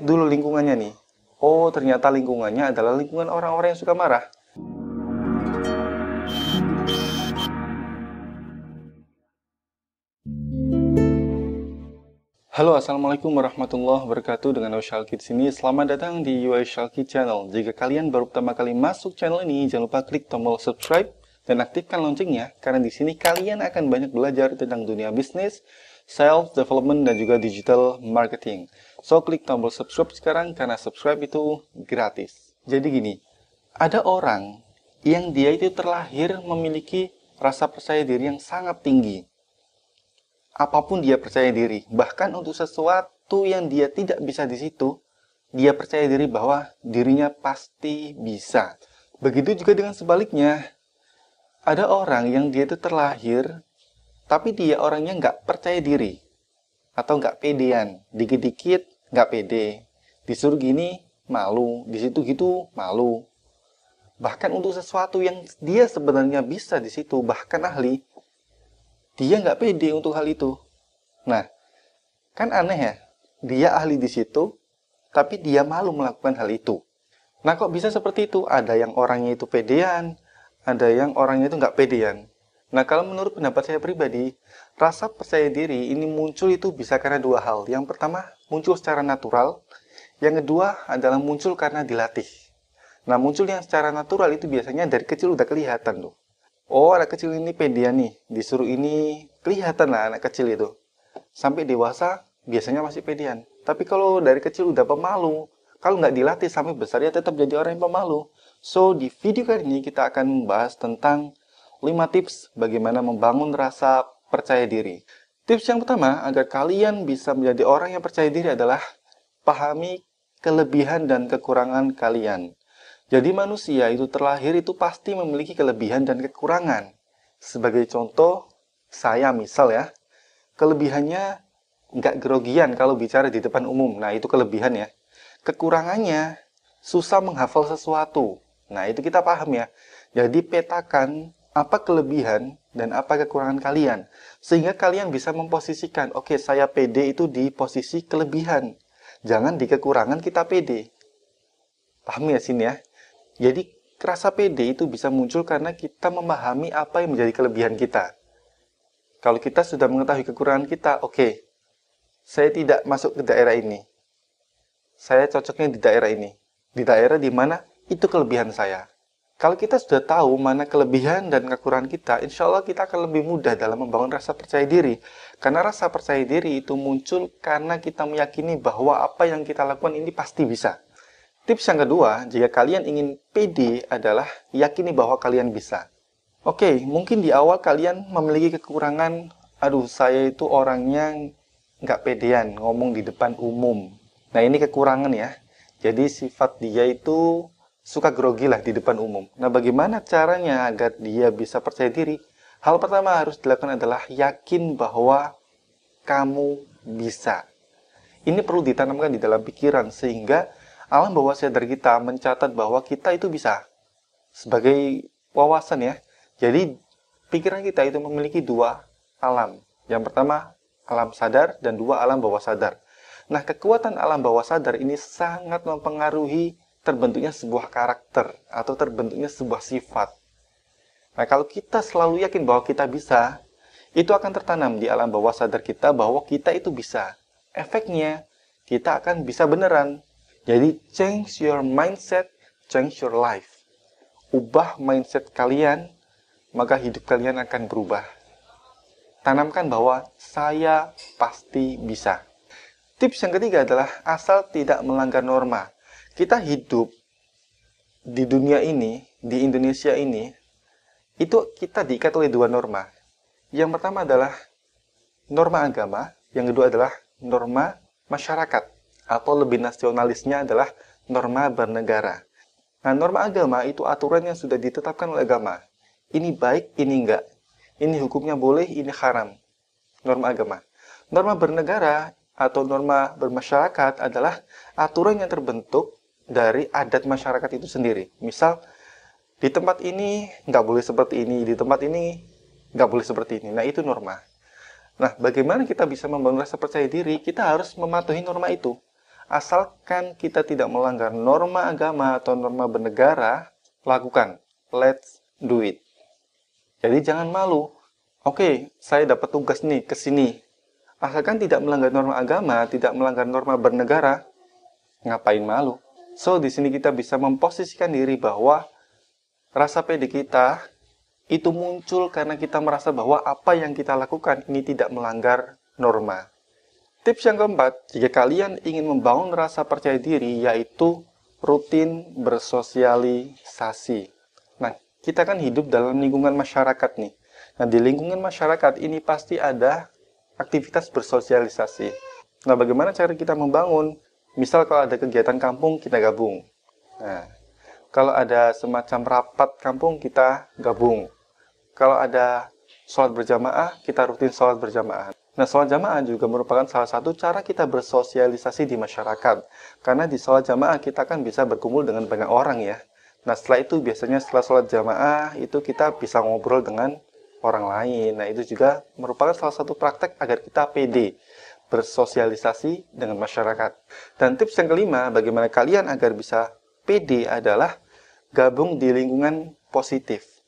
dulu lingkungannya nih. Oh, ternyata lingkungannya adalah lingkungan orang-orang yang suka marah. Halo, Assalamualaikum warahmatullahi wabarakatuh Dengan Oshal Kids ini, selamat datang di UI Shalki Channel Jika kalian baru pertama kali masuk channel ini, jangan lupa klik tombol subscribe dan aktifkan loncengnya Karena di sini kalian akan banyak belajar tentang dunia bisnis, self-development, dan juga digital marketing So klik tombol subscribe sekarang karena subscribe itu gratis. Jadi gini, ada orang yang dia itu terlahir memiliki rasa percaya diri yang sangat tinggi. Apapun dia percaya diri, bahkan untuk sesuatu yang dia tidak bisa di situ, dia percaya diri bahwa dirinya pasti bisa. Begitu juga dengan sebaliknya, ada orang yang dia itu terlahir, tapi dia orangnya nggak percaya diri atau nggak pedean, dikit-dikit nggak pede disuruh gini malu di situ gitu malu bahkan untuk sesuatu yang dia sebenarnya bisa di situ bahkan ahli dia nggak pede untuk hal itu nah kan aneh ya dia ahli di situ tapi dia malu melakukan hal itu nah kok bisa seperti itu ada yang orangnya itu pedean ada yang orangnya itu nggak pedean nah kalau menurut pendapat saya pribadi rasa percaya diri ini muncul itu bisa karena dua hal yang pertama muncul secara natural. Yang kedua adalah muncul karena dilatih. Nah, muncul yang secara natural itu biasanya dari kecil udah kelihatan tuh. Oh, anak kecil ini pedia nih, disuruh ini kelihatan lah anak kecil itu. Sampai dewasa biasanya masih pedian. Tapi kalau dari kecil udah pemalu, kalau nggak dilatih sampai besar ya tetap jadi orang yang pemalu. So, di video kali ini kita akan membahas tentang 5 tips bagaimana membangun rasa percaya diri. Tips yang pertama agar kalian bisa menjadi orang yang percaya diri adalah pahami kelebihan dan kekurangan kalian. Jadi manusia itu terlahir itu pasti memiliki kelebihan dan kekurangan. Sebagai contoh, saya misal ya, kelebihannya nggak gerogian kalau bicara di depan umum. Nah, itu kelebihan ya. Kekurangannya, susah menghafal sesuatu. Nah, itu kita paham ya. Jadi petakan apa kelebihan dan apa kekurangan kalian sehingga kalian bisa memposisikan oke okay, saya PD itu di posisi kelebihan jangan di kekurangan kita PD paham ya sini ya jadi rasa PD itu bisa muncul karena kita memahami apa yang menjadi kelebihan kita kalau kita sudah mengetahui kekurangan kita oke okay, saya tidak masuk ke daerah ini saya cocoknya di daerah ini di daerah di mana itu kelebihan saya kalau kita sudah tahu mana kelebihan dan kekurangan kita, insya Allah kita akan lebih mudah dalam membangun rasa percaya diri. Karena rasa percaya diri itu muncul karena kita meyakini bahwa apa yang kita lakukan ini pasti bisa. Tips yang kedua, jika kalian ingin pede adalah yakini bahwa kalian bisa. Oke, mungkin di awal kalian memiliki kekurangan, aduh saya itu orangnya nggak pedean, ngomong di depan umum. Nah ini kekurangan ya. Jadi sifat dia itu suka grogi lah di depan umum. Nah, bagaimana caranya agar dia bisa percaya diri? Hal pertama harus dilakukan adalah yakin bahwa kamu bisa. Ini perlu ditanamkan di dalam pikiran sehingga alam bawah sadar kita mencatat bahwa kita itu bisa. Sebagai wawasan ya. Jadi pikiran kita itu memiliki dua alam. Yang pertama alam sadar dan dua alam bawah sadar. Nah, kekuatan alam bawah sadar ini sangat mempengaruhi terbentuknya sebuah karakter atau terbentuknya sebuah sifat. Nah, kalau kita selalu yakin bahwa kita bisa, itu akan tertanam di alam bawah sadar kita bahwa kita itu bisa. Efeknya, kita akan bisa beneran. Jadi, change your mindset, change your life. Ubah mindset kalian, maka hidup kalian akan berubah. Tanamkan bahwa saya pasti bisa. Tips yang ketiga adalah asal tidak melanggar norma kita hidup di dunia ini, di Indonesia ini, itu kita diikat oleh dua norma. Yang pertama adalah norma agama, yang kedua adalah norma masyarakat, atau lebih nasionalisnya adalah norma bernegara. Nah, norma agama itu aturan yang sudah ditetapkan oleh agama. Ini baik, ini enggak. Ini hukumnya boleh, ini haram. Norma agama. Norma bernegara atau norma bermasyarakat adalah aturan yang terbentuk dari adat masyarakat itu sendiri. Misal di tempat ini nggak boleh seperti ini, di tempat ini nggak boleh seperti ini. Nah itu norma. Nah bagaimana kita bisa membangun rasa percaya diri? Kita harus mematuhi norma itu. Asalkan kita tidak melanggar norma agama atau norma bernegara, lakukan. Let's do it. Jadi jangan malu. Oke, saya dapat tugas nih ke sini. Asalkan tidak melanggar norma agama, tidak melanggar norma bernegara, ngapain malu? So, di sini kita bisa memposisikan diri bahwa rasa pede kita itu muncul karena kita merasa bahwa apa yang kita lakukan ini tidak melanggar norma. Tips yang keempat, jika kalian ingin membangun rasa percaya diri, yaitu rutin bersosialisasi. Nah, kita kan hidup dalam lingkungan masyarakat nih. Nah, di lingkungan masyarakat ini pasti ada aktivitas bersosialisasi. Nah, bagaimana cara kita membangun Misal kalau ada kegiatan kampung, kita gabung. Nah, kalau ada semacam rapat kampung, kita gabung. Kalau ada sholat berjamaah, kita rutin sholat berjamaah. Nah, sholat jamaah juga merupakan salah satu cara kita bersosialisasi di masyarakat. Karena di sholat jamaah kita kan bisa berkumpul dengan banyak orang ya. Nah, setelah itu biasanya setelah sholat jamaah itu kita bisa ngobrol dengan orang lain. Nah, itu juga merupakan salah satu praktek agar kita pede bersosialisasi dengan masyarakat. Dan tips yang kelima, bagaimana kalian agar bisa PD adalah gabung di lingkungan positif.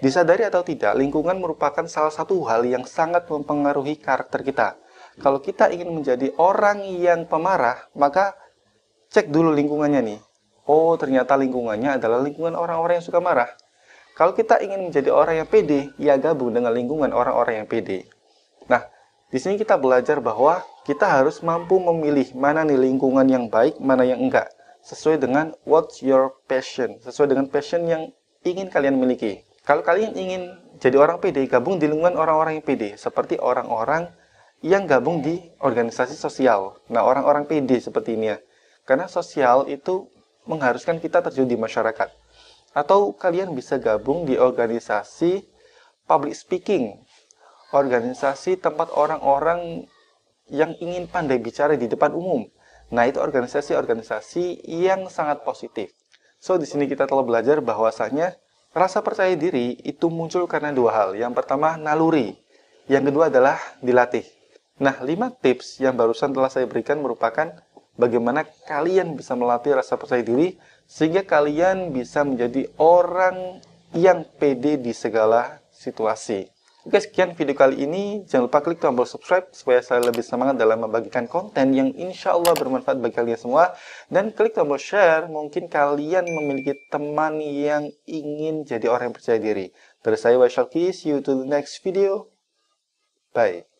Disadari atau tidak, lingkungan merupakan salah satu hal yang sangat mempengaruhi karakter kita. Kalau kita ingin menjadi orang yang pemarah, maka cek dulu lingkungannya nih. Oh, ternyata lingkungannya adalah lingkungan orang-orang yang suka marah. Kalau kita ingin menjadi orang yang pede, ya gabung dengan lingkungan orang-orang yang pede. Nah, di sini kita belajar bahwa kita harus mampu memilih mana nih lingkungan yang baik, mana yang enggak. Sesuai dengan what's your passion, sesuai dengan passion yang ingin kalian miliki. Kalau kalian ingin jadi orang PD, gabung di lingkungan orang-orang yang PD, seperti orang-orang yang gabung di organisasi sosial. Nah, orang-orang PD seperti ini ya. Karena sosial itu mengharuskan kita terjun di masyarakat. Atau kalian bisa gabung di organisasi public speaking organisasi tempat orang-orang yang ingin pandai bicara di depan umum. Nah, itu organisasi-organisasi yang sangat positif. So, di sini kita telah belajar bahwasanya rasa percaya diri itu muncul karena dua hal. Yang pertama, naluri. Yang kedua adalah dilatih. Nah, lima tips yang barusan telah saya berikan merupakan bagaimana kalian bisa melatih rasa percaya diri sehingga kalian bisa menjadi orang yang pede di segala situasi. Oke, sekian video kali ini. Jangan lupa klik tombol subscribe supaya saya lebih semangat dalam membagikan konten yang insya Allah bermanfaat bagi kalian semua. Dan klik tombol share, mungkin kalian memiliki teman yang ingin jadi orang yang percaya diri. Dari saya, Shalki. See you to the next video. Bye.